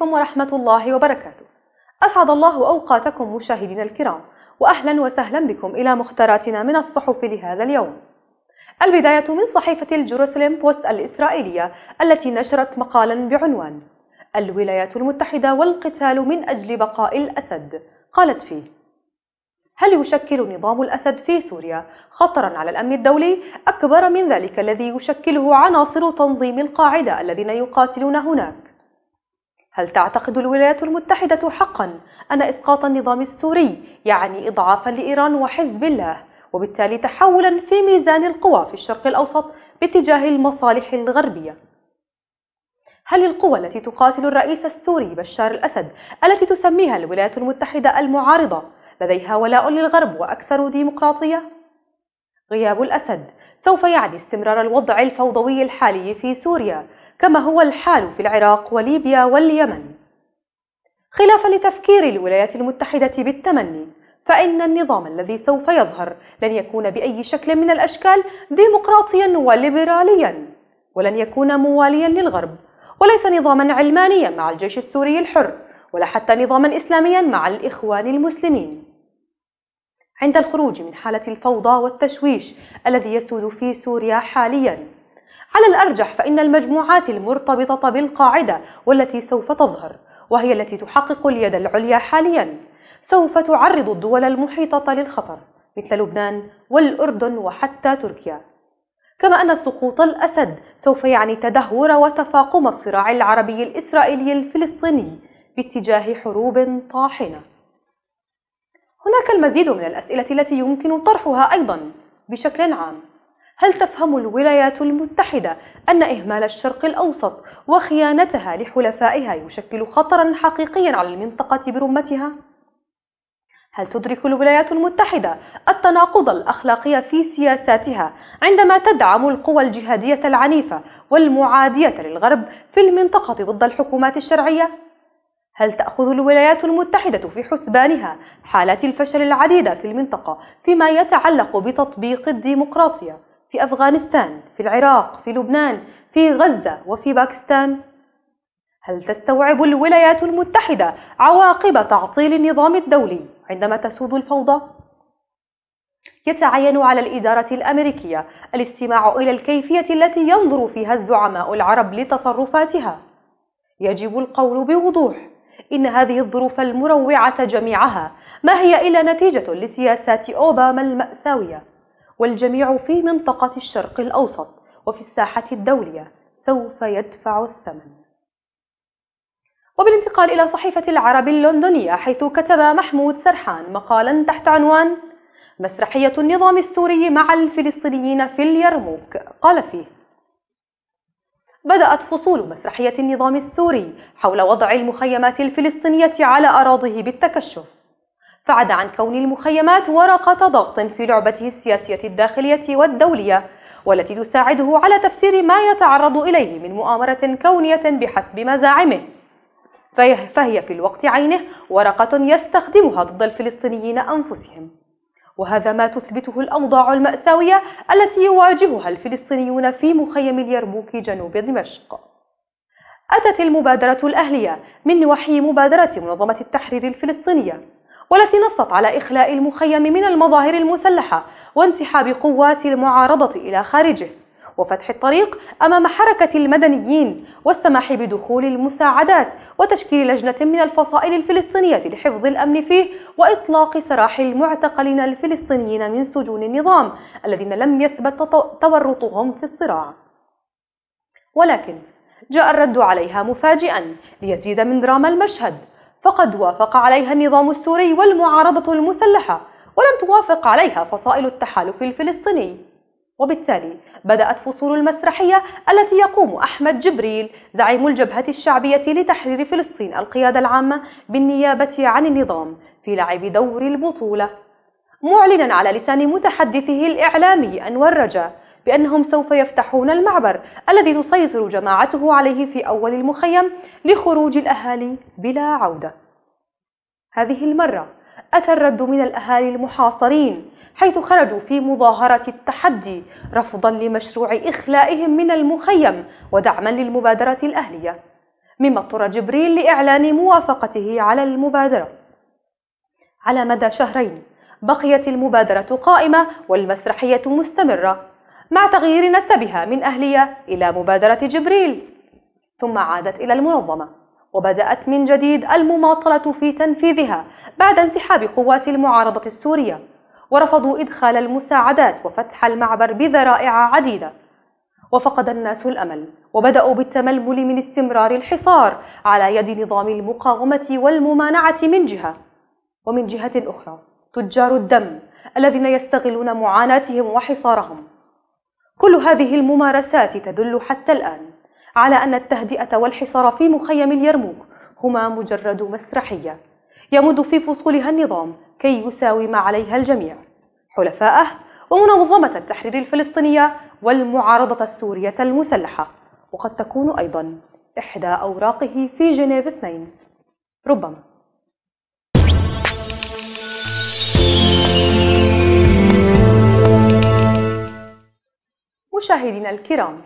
عليكم ورحمة الله وبركاته أسعد الله أوقاتكم مشاهدينا الكرام وأهلا وسهلا بكم إلى مختاراتنا من الصحف لهذا اليوم البداية من صحيفة الجروسلم بوست الإسرائيلية التي نشرت مقالا بعنوان الولايات المتحدة والقتال من أجل بقاء الأسد قالت فيه هل يشكل نظام الأسد في سوريا خطرا على الأمن الدولي أكبر من ذلك الذي يشكله عناصر تنظيم القاعدة الذين يقاتلون هناك؟ هل تعتقد الولايات المتحدة حقا أن إسقاط النظام السوري يعني إضعافا لإيران وحزب الله وبالتالي تحولا في ميزان القوى في الشرق الأوسط باتجاه المصالح الغربية؟ هل القوى التي تقاتل الرئيس السوري بشار الأسد التي تسميها الولايات المتحدة المعارضة لديها ولاء للغرب وأكثر ديمقراطية؟ غياب الأسد سوف يعني استمرار الوضع الفوضوي الحالي في سوريا كما هو الحال في العراق وليبيا واليمن خلافا لتفكير الولايات المتحدة بالتمني فإن النظام الذي سوف يظهر لن يكون بأي شكل من الأشكال ديمقراطيا وليبراليا ولن يكون مواليا للغرب وليس نظاما علمانيا مع الجيش السوري الحر ولا حتى نظاما إسلاميا مع الإخوان المسلمين عند الخروج من حالة الفوضى والتشويش الذي يسود في سوريا حالياً على الأرجح فإن المجموعات المرتبطة بالقاعدة والتي سوف تظهر وهي التي تحقق اليد العليا حاليا سوف تعرض الدول المحيطة للخطر مثل لبنان والأردن وحتى تركيا كما أن سقوط الأسد سوف يعني تدهور وتفاقم الصراع العربي الإسرائيلي الفلسطيني باتجاه حروب طاحنة هناك المزيد من الأسئلة التي يمكن طرحها أيضا بشكل عام هل تفهم الولايات المتحدة أن إهمال الشرق الأوسط وخيانتها لحلفائها يشكل خطرا حقيقيا على المنطقة برمتها؟ هل تدرك الولايات المتحدة التناقض الأخلاقي في سياساتها عندما تدعم القوى الجهادية العنيفة والمعادية للغرب في المنطقة ضد الحكومات الشرعية؟ هل تأخذ الولايات المتحدة في حسبانها حالات الفشل العديدة في المنطقة فيما يتعلق بتطبيق الديمقراطية في أفغانستان في العراق في لبنان في غزة وفي باكستان هل تستوعب الولايات المتحدة عواقب تعطيل النظام الدولي عندما تسود الفوضى؟ يتعين على الإدارة الأمريكية الاستماع إلى الكيفية التي ينظر فيها الزعماء العرب لتصرفاتها. يجب القول بوضوح إن هذه الظروف المروعة جميعها ما هي إلا نتيجة لسياسات أوباما المأساوية والجميع في منطقة الشرق الأوسط وفي الساحة الدولية سوف يدفع الثمن وبالانتقال إلى صحيفة العرب اللندنية حيث كتب محمود سرحان مقالا تحت عنوان مسرحية النظام السوري مع الفلسطينيين في اليرموك قال فيه بدأت فصول مسرحية النظام السوري حول وضع المخيمات الفلسطينية على أراضيه بالتكشف فعد عن كون المخيمات ورقة ضغط في لعبته السياسية الداخلية والدولية والتي تساعده على تفسير ما يتعرض إليه من مؤامرة كونية بحسب مزاعمه فهي في الوقت عينه ورقة يستخدمها ضد الفلسطينيين أنفسهم وهذا ما تثبته الأوضاع المأساوية التي يواجهها الفلسطينيون في مخيم اليرموك جنوب دمشق أتت المبادرة الأهلية من وحي مبادرة منظمة التحرير الفلسطينية والتي نصت على إخلاء المخيم من المظاهر المسلحة وانسحاب قوات المعارضة إلى خارجه وفتح الطريق أمام حركة المدنيين والسماح بدخول المساعدات وتشكيل لجنة من الفصائل الفلسطينية لحفظ الأمن فيه وإطلاق سراح المعتقلين الفلسطينيين من سجون النظام الذين لم يثبت تورطهم في الصراع ولكن جاء الرد عليها مفاجئا ليزيد من دراما المشهد فقد وافق عليها النظام السوري والمعارضة المسلحة ولم توافق عليها فصائل التحالف الفلسطيني وبالتالي بدأت فصول المسرحية التي يقوم أحمد جبريل زعيم الجبهة الشعبية لتحرير فلسطين القيادة العامة بالنيابة عن النظام في لعب دور البطولة معلنا على لسان متحدثه الإعلامي أنور رجا بأنهم سوف يفتحون المعبر الذي تسيطر جماعته عليه في أول المخيم لخروج الأهالي بلا عودة هذه المرة أتى الرد من الأهالي المحاصرين حيث خرجوا في مظاهرة التحدي رفضا لمشروع إخلائهم من المخيم ودعما للمبادرة الأهلية مما اضطر جبريل لإعلان موافقته على المبادرة على مدى شهرين بقيت المبادرة قائمة والمسرحية مستمرة مع تغيير نسبها من أهلية إلى مبادرة جبريل ثم عادت إلى المنظمة وبدأت من جديد المماطلة في تنفيذها بعد انسحاب قوات المعارضة السورية ورفضوا إدخال المساعدات وفتح المعبر بذرائع عديدة وفقد الناس الأمل وبدأوا بالتململ من استمرار الحصار على يد نظام المقاومة والممانعة من جهة ومن جهة أخرى تجار الدم الذين يستغلون معاناتهم وحصارهم كل هذه الممارسات تدل حتى الآن على أن التهدئة والحصار في مخيم اليرموك هما مجرد مسرحية يمد في فصولها النظام كي يساوم عليها الجميع حلفائه ومنظمة التحرير الفلسطينية والمعارضة السورية المسلحة وقد تكون أيضا إحدى أوراقه في جنيف 2 ربما مشاهدينا الكرام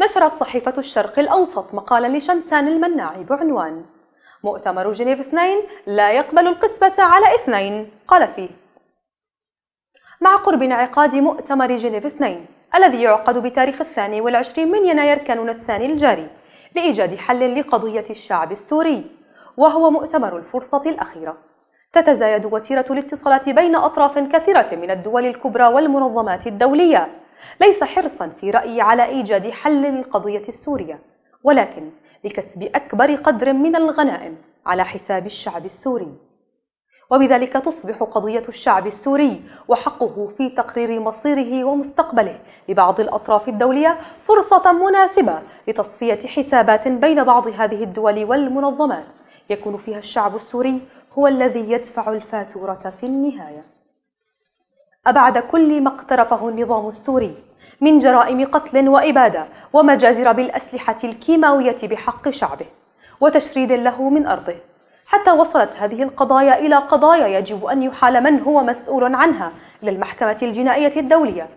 نشرت صحيفة الشرق الأوسط مقالا لشمسان المناعي بعنوان مؤتمر جنيف 2 لا يقبل القسمة على اثنين قال فيه مع قرب انعقاد مؤتمر جنيف 2 الذي يعقد بتاريخ الثاني والعشرين من يناير كانون الثاني الجاري لإيجاد حل لقضية الشعب السوري وهو مؤتمر الفرصة الأخيرة تتزايد وتيرة الاتصالات بين أطراف كثيرة من الدول الكبرى والمنظمات الدولية ليس حرصا في رأيي على إيجاد حل للقضية السورية ولكن لكسب أكبر قدر من الغنائم على حساب الشعب السوري وبذلك تصبح قضية الشعب السوري وحقه في تقرير مصيره ومستقبله لبعض الأطراف الدولية فرصة مناسبة لتصفية حسابات بين بعض هذه الدول والمنظمات يكون فيها الشعب السوري هو الذي يدفع الفاتورة في النهاية أبعد كل ما اقترفه النظام السوري من جرائم قتل وإبادة ومجازر بالأسلحة الكيماوية بحق شعبه وتشريد له من أرضه حتى وصلت هذه القضايا إلى قضايا يجب أن يحال من هو مسؤول عنها للمحكمة الجنائية الدولية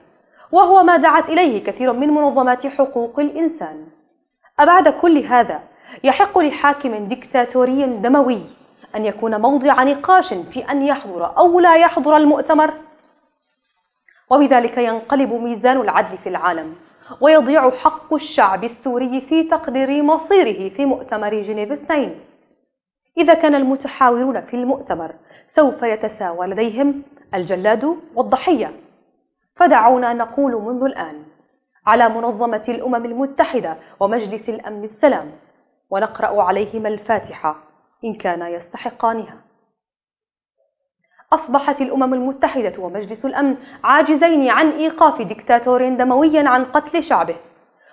وهو ما دعت إليه كثير من منظمات حقوق الإنسان أبعد كل هذا يحق لحاكم ديكتاتوري دموي أن يكون موضع نقاش في أن يحضر أو لا يحضر المؤتمر وبذلك ينقلب ميزان العدل في العالم ويضيع حق الشعب السوري في تقدير مصيره في مؤتمر جنيف اثنين إذا كان المتحاورون في المؤتمر سوف يتساوى لديهم الجلاد والضحية فدعونا نقول منذ الآن على منظمة الأمم المتحدة ومجلس الأمن السلام ونقرأ عليهما الفاتحة إن كانا يستحقانها أصبحت الأمم المتحدة ومجلس الأمن عاجزين عن إيقاف دكتاتور دموي عن قتل شعبه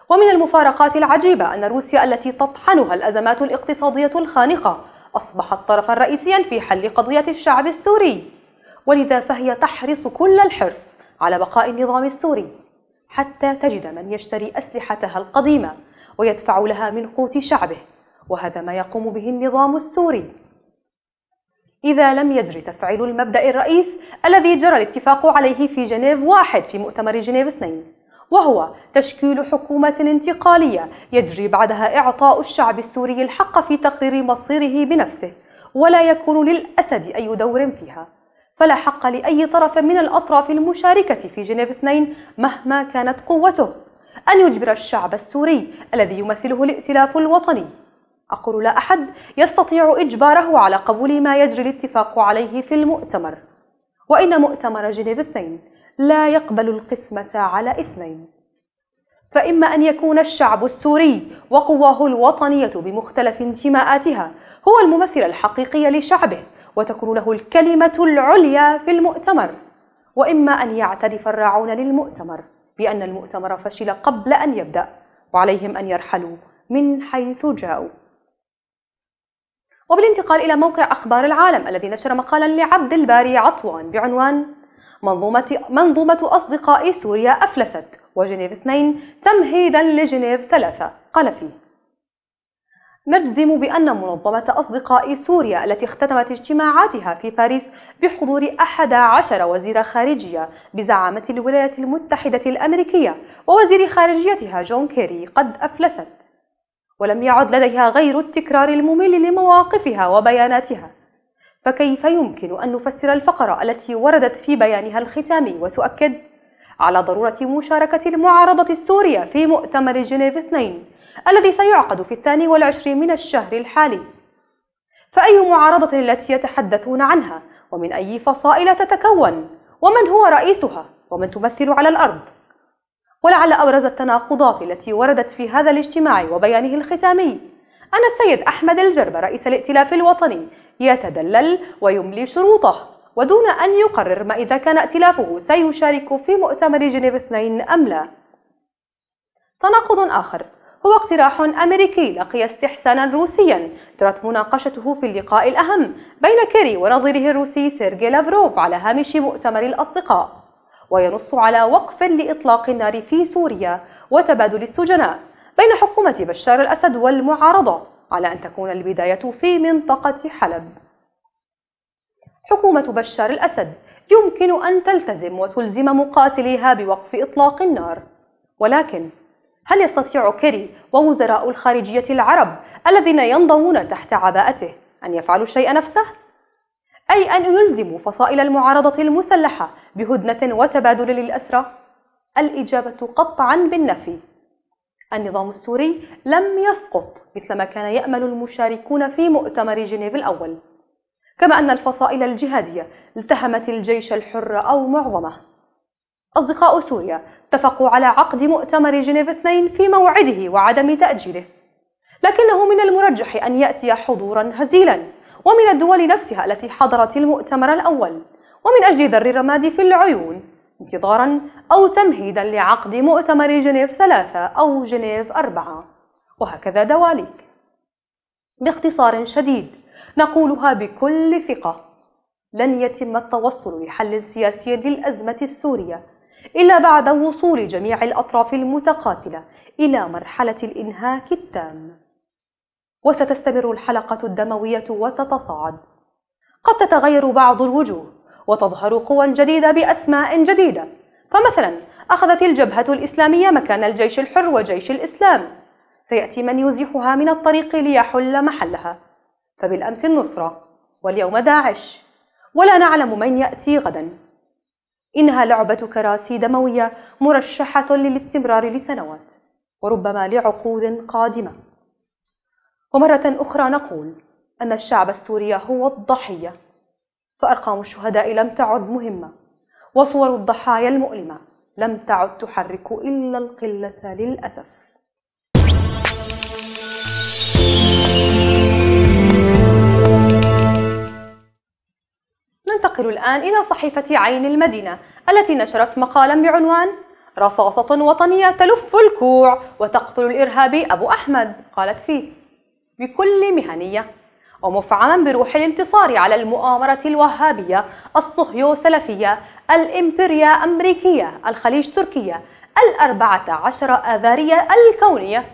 ومن المفارقات العجيبة أن روسيا التي تطحنها الأزمات الاقتصادية الخانقة أصبحت طرفا رئيسيا في حل قضية الشعب السوري ولذا فهي تحرص كل الحرص على بقاء النظام السوري حتى تجد من يشتري أسلحتها القديمة ويدفع لها من قوت شعبه وهذا ما يقوم به النظام السوري إذا لم يجري تفعيل المبدأ الرئيس الذي جرى الاتفاق عليه في جنيف واحد في مؤتمر جنيف اثنين وهو تشكيل حكومة انتقالية يجري بعدها إعطاء الشعب السوري الحق في تقرير مصيره بنفسه ولا يكون للأسد أي دور فيها فلا حق لأي طرف من الأطراف المشاركة في جنيف اثنين مهما كانت قوته أن يجبر الشعب السوري الذي يمثله الائتلاف الوطني أقول لا أحد يستطيع إجباره على قبول ما يجري الاتفاق عليه في المؤتمر وإن مؤتمر جنيف اثنين لا يقبل القسمة على اثنين فإما أن يكون الشعب السوري وقواه الوطنية بمختلف انتماءاتها هو الممثل الحقيقي لشعبه وتكون له الكلمة العليا في المؤتمر وإما أن يعترف الراعون للمؤتمر بأن المؤتمر فشل قبل أن يبدأ وعليهم أن يرحلوا من حيث جاءوا وبالانتقال إلى موقع أخبار العالم الذي نشر مقالا لعبد الباري عطوان بعنوان منظومة, منظومة أصدقاء سوريا أفلست وجنيف 2 تمهيدا لجنيف 3 قال فيه نجزم بأن منظمة أصدقاء سوريا التي اختتمت اجتماعاتها في باريس بحضور أحد عشر وزير خارجية بزعامة الولايات المتحدة الأمريكية ووزير خارجيتها جون كيري قد أفلست ولم يعد لديها غير التكرار الممل لمواقفها وبياناتها فكيف يمكن أن نفسر الفقرة التي وردت في بيانها الختامي وتؤكد على ضرورة مشاركة المعارضة السورية في مؤتمر جنيف 2 الذي سيعقد في الثاني والعشرين من الشهر الحالي فأي معارضة التي يتحدثون عنها ومن أي فصائل تتكون ومن هو رئيسها ومن تمثل على الأرض ولعل أبرز التناقضات التي وردت في هذا الاجتماع وبيانه الختامي أن السيد أحمد الجرب رئيس الائتلاف الوطني يتدلل ويملي شروطه ودون أن يقرر ما إذا كان ائتلافه سيشارك في مؤتمر جنيف 2 أم لا تناقض آخر هو اقتراح أمريكي لقي استحسانا روسيا جرت مناقشته في اللقاء الأهم بين كيري ونظيره الروسي سيرجي لافروف على هامش مؤتمر الأصدقاء وينص على وقف لإطلاق النار في سوريا وتبادل السجناء بين حكومة بشار الأسد والمعارضة على أن تكون البداية في منطقة حلب حكومة بشار الأسد يمكن أن تلتزم وتلزم مقاتليها بوقف إطلاق النار ولكن هل يستطيع كيري ووزراء الخارجية العرب الذين ينضمون تحت عباءته أن يفعلوا الشيء نفسه؟ أي أن يلزموا فصائل المعارضة المسلحة بهدنة وتبادل للأسرى؟ الإجابة قطعا بالنفي النظام السوري لم يسقط مثلما كان يأمل المشاركون في مؤتمر جنيف الأول كما أن الفصائل الجهادية التهمت الجيش الحر أو معظمه أصدقاء سوريا اتفقوا على عقد مؤتمر جنيف 2 في موعده وعدم تأجيله لكنه من المرجح أن يأتي حضورا هزيلا ومن الدول نفسها التي حضرت المؤتمر الأول ومن أجل ذر الرماد في العيون انتظارا أو تمهيدا لعقد مؤتمر جنيف ثلاثة أو جنيف أربعة وهكذا دواليك باختصار شديد نقولها بكل ثقة لن يتم التوصل لحل سياسي للأزمة السورية إلا بعد وصول جميع الأطراف المتقاتلة إلى مرحلة الإنهاك التام وستستمر الحلقة الدموية وتتصاعد قد تتغير بعض الوجوه وتظهر قوى جديدة بأسماء جديدة فمثلا أخذت الجبهة الإسلامية مكان الجيش الحر وجيش الإسلام سيأتي من يزيحها من الطريق ليحل محلها فبالأمس النصرة واليوم داعش ولا نعلم من يأتي غدا إنها لعبة كراسي دموية مرشحة للاستمرار لسنوات وربما لعقود قادمه ومرة أخرى نقول أن الشعب السوري هو الضحية فأرقام الشهداء لم تعد مهمة وصور الضحايا المؤلمة لم تعد تحرك إلا القلة للأسف ننتقل الآن إلى صحيفة عين المدينة التي نشرت مقالا بعنوان رصاصة وطنية تلف الكوع وتقتل الإرهابي أبو أحمد قالت فيه بكل مهنية ومفعما بروح الانتصار على المؤامرة الوهابية الصهيو سلفية الإمبريا أمريكية الخليج تركية الأربعة عشر آذارية الكونية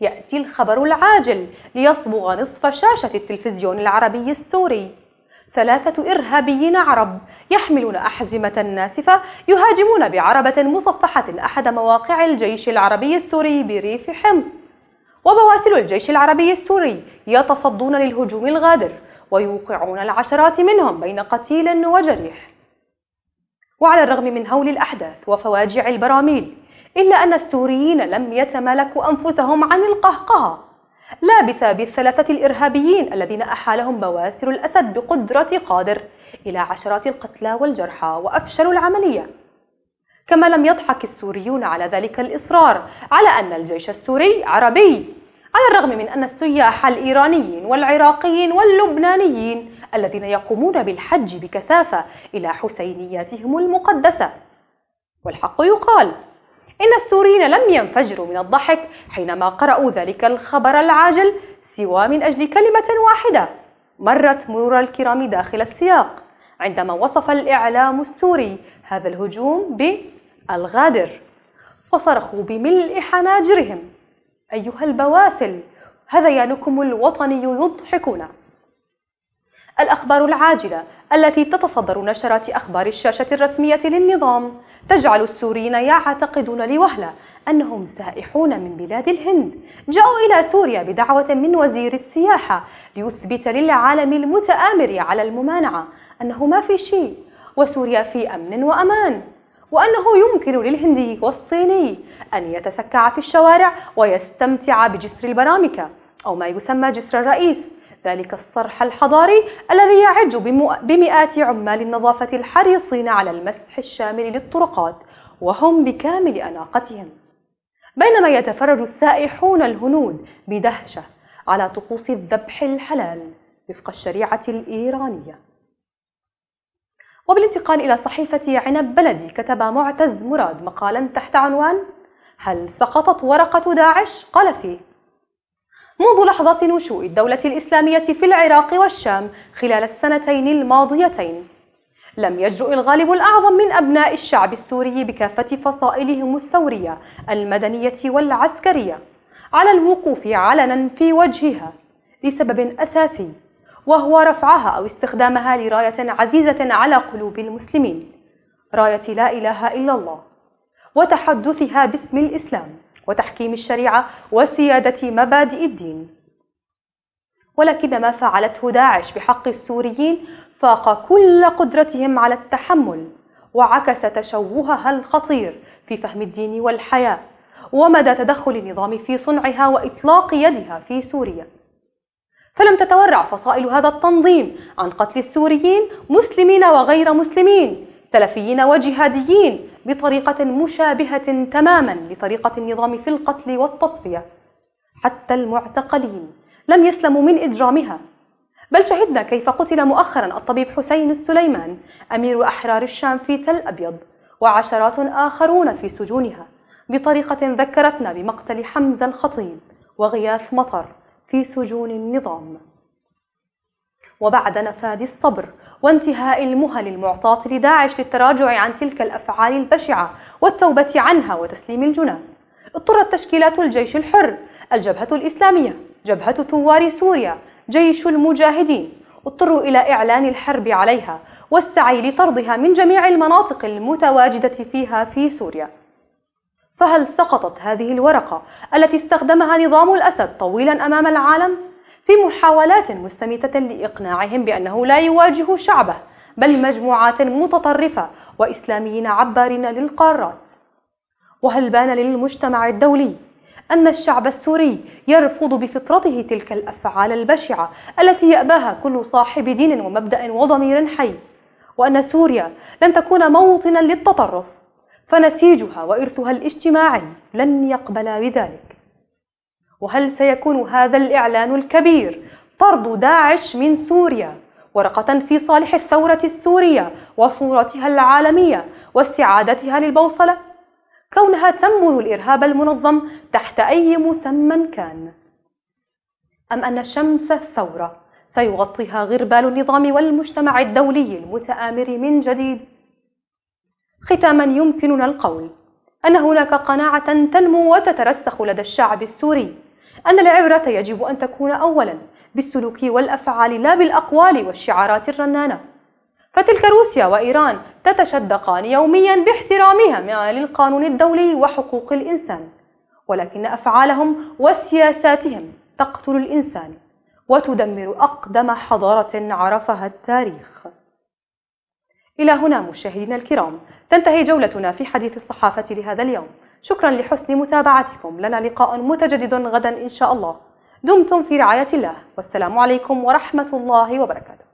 يأتي الخبر العاجل ليصبغ نصف شاشة التلفزيون العربي السوري ثلاثة إرهابيين عرب يحملون أحزمة ناسفة يهاجمون بعربة مصفحة أحد مواقع الجيش العربي السوري بريف حمص وبواسل الجيش العربي السوري يتصدون للهجوم الغادر ويوقعون العشرات منهم بين قتيل وجريح وعلى الرغم من هول الأحداث وفواجع البراميل إلا أن السوريين لم يتمالكوا أنفسهم عن القهقهة لا بسبب الثلاثة الإرهابيين الذين أحالهم بواسل الأسد بقدرة قادر إلى عشرات القتلى والجرحى وأفشلوا العملية كما لم يضحك السوريون على ذلك الإصرار على أن الجيش السوري عربي على الرغم من أن السياح الإيرانيين والعراقيين واللبنانيين الذين يقومون بالحج بكثافة إلى حسينياتهم المقدسة والحق يقال إن السوريين لم ينفجروا من الضحك حينما قرأوا ذلك الخبر العاجل سوى من أجل كلمة واحدة مرت مرور الكرام داخل السياق عندما وصف الإعلام السوري هذا الهجوم بالغادر فصرخوا بملء حناجرهم أيها البواسل هذيانكم الوطني يضحكنا الأخبار العاجلة التي تتصدر نشرات أخبار الشاشة الرسمية للنظام تجعل السوريين يعتقدون لوهلة أنهم سائحون من بلاد الهند جاءوا إلى سوريا بدعوة من وزير السياحة ليثبت للعالم المتآمر على الممانعة أنه ما في شيء وسوريا في أمن وأمان وأنه يمكن للهندي والصيني أن يتسكع في الشوارع ويستمتع بجسر البرامكة أو ما يسمى جسر الرئيس ذلك الصرح الحضاري الذي يعج بمئات عمال النظافة الحريصين على المسح الشامل للطرقات وهم بكامل أناقتهم بينما يتفرج السائحون الهنود بدهشة على طقوس الذبح الحلال وفق الشريعة الإيرانية وبالانتقال إلى صحيفة عنب بلدي كتب معتز مراد مقالا تحت عنوان هل سقطت ورقة داعش؟ قال فيه منذ لحظة نشوء الدولة الإسلامية في العراق والشام خلال السنتين الماضيتين لم يجرؤ الغالب الأعظم من أبناء الشعب السوري بكافة فصائلهم الثورية المدنية والعسكرية على الوقوف علنا في وجهها لسبب أساسي وهو رفعها أو استخدامها لراية عزيزة على قلوب المسلمين راية لا إله إلا الله وتحدثها باسم الإسلام وتحكيم الشريعة وسيادة مبادئ الدين ولكن ما فعلته داعش بحق السوريين فاق كل قدرتهم على التحمل وعكس تشوهها الخطير في فهم الدين والحياة ومدى تدخل النظام في صنعها وإطلاق يدها في سوريا فلم تتورع فصائل هذا التنظيم عن قتل السوريين مسلمين وغير مسلمين سلفيين وجهاديين بطريقة مشابهة تماما لطريقة النظام في القتل والتصفية حتى المعتقلين لم يسلموا من إجرامها بل شهدنا كيف قتل مؤخرا الطبيب حسين السليمان أمير أحرار الشام في تل أبيض وعشرات آخرون في سجونها بطريقة ذكرتنا بمقتل حمزة الخطيب وغياث مطر في سجون النظام وبعد نفاذ الصبر وانتهاء المهل المعطاة لداعش للتراجع عن تلك الأفعال البشعة والتوبة عنها وتسليم الجنى اضطرت تشكيلات الجيش الحر الجبهة الإسلامية جبهة ثوار سوريا جيش المجاهدين اضطروا إلى إعلان الحرب عليها والسعي لطردها من جميع المناطق المتواجدة فيها في سوريا فهل سقطت هذه الورقة التي استخدمها نظام الأسد طويلا أمام العالم في محاولات مستميتة لإقناعهم بأنه لا يواجه شعبه بل مجموعات متطرفة وإسلاميين عبارين للقارات وهل بان للمجتمع الدولي أن الشعب السوري يرفض بفطرته تلك الأفعال البشعة التي يأباها كل صاحب دين ومبدأ وضمير حي وأن سوريا لن تكون موطنا للتطرف فنسيجها وإرثها الاجتماعي لن يقبلا بذلك وهل سيكون هذا الإعلان الكبير طرد داعش من سوريا ورقة في صالح الثورة السورية وصورتها العالمية واستعادتها للبوصلة كونها تنبذ الإرهاب المنظم تحت أي مسمى كان أم أن شمس الثورة سيغطيها غربال النظام والمجتمع الدولي المتآمر من جديد ختاما يمكننا القول أن هناك قناعة تنمو وتترسخ لدى الشعب السوري أن العبرة يجب أن تكون أولا بالسلوك والأفعال لا بالأقوال والشعارات الرنانة فتلك روسيا وإيران تتشدقان يوميا باحترامهما للقانون الدولي وحقوق الإنسان ولكن أفعالهم وسياساتهم تقتل الإنسان وتدمر أقدم حضارة عرفها التاريخ إلى هنا مشاهدينا الكرام تنتهي جولتنا في حديث الصحافة لهذا اليوم شكرا لحسن متابعتكم لنا لقاء متجدد غدا إن شاء الله دمتم في رعاية الله والسلام عليكم ورحمة الله وبركاته